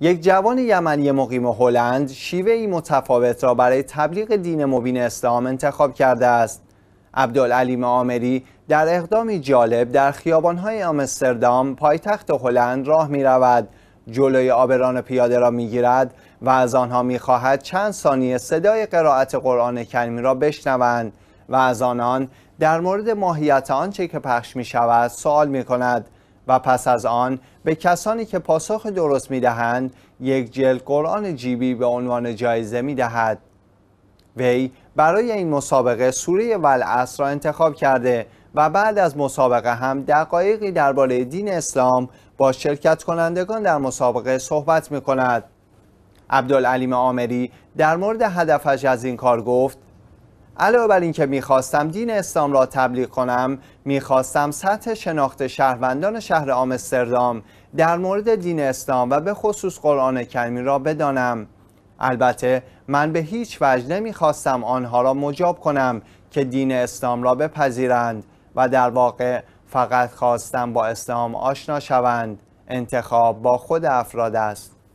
یک جوان یمنی مقیم هلند شیوه ای متفاوت را برای تبلیغ دین مبین اسلام انتخاب کرده است. عبدالعلیم آمری در اقدامی جالب در خیابانهای آمستردام پایتخت هلند راه می رود. جلوی آبران پیاده را می گیرد و از آنها می خواهد چند ثانیه صدای قرائت قرآن کلمی را بشنوند و از آنان در مورد ماهیت آنچه که پخش می شود سوال می کند. و پس از آن به کسانی که پاسخ درست می دهند یک جلد قرآن جیبی به عنوان جایزه می دهد. وی برای این مسابقه سوره ولعص را انتخاب کرده و بعد از مسابقه هم دقایقی درباره دین اسلام با شرکت کنندگان در مسابقه صحبت می کند. عبدالعلیم آمری در مورد هدفش از این کار گفت علاوه بر اینکه میخواستم دین اسلام را تبلیغ کنم میخواستم سطح شناخت شهروندان شهر آمستردام در مورد دین اسلام و به خصوص قرآن کریمی را بدانم البته من به هیچ وجه نمیخواستم آنها را مجاب کنم که دین اسلام را بپذیرند و در واقع فقط خواستم با اسلام آشنا شوند انتخاب با خود افراد است